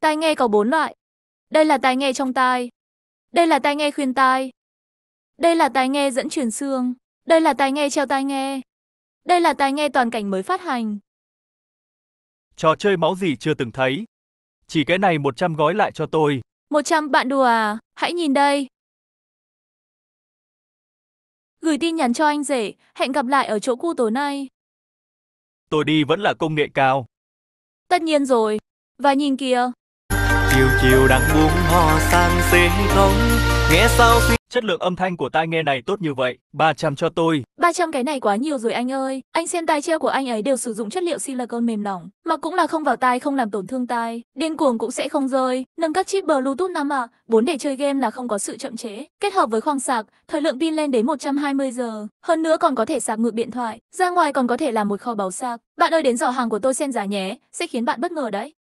Tai nghe có bốn loại. Đây là tai nghe trong tai. Đây là tai nghe khuyên tai. Đây là tai nghe dẫn truyền xương. Đây là tai nghe treo tai nghe. Đây là tai nghe toàn cảnh mới phát hành. Trò chơi máu gì chưa từng thấy. Chỉ cái này 100 gói lại cho tôi. 100 bạn đùa à, hãy nhìn đây. Gửi tin nhắn cho anh rể, hẹn gặp lại ở chỗ cu tối nay. Tôi đi vẫn là công nghệ cao. Tất nhiên rồi. Và nhìn kìa, chiều chiều đang buông ho sang xế không nghe sao suy Chất lượng âm thanh của tai nghe này tốt như vậy, 300 cho tôi. 300 cái này quá nhiều rồi anh ơi. Anh xem tai treo của anh ấy đều sử dụng chất liệu silicon mềm lỏng, mà cũng là không vào tai không làm tổn thương tai. Điên cuồng cũng sẽ không rơi. Nâng các chip Bluetooth 5 à, bốn để chơi game là không có sự chậm chế. Kết hợp với khoang sạc, thời lượng pin lên đến 120 giờ. Hơn nữa còn có thể sạc ngược điện thoại, ra ngoài còn có thể làm một kho báu sạc. Bạn ơi đến giỏ hàng của tôi xem giá nhé, sẽ khiến bạn bất ngờ đấy.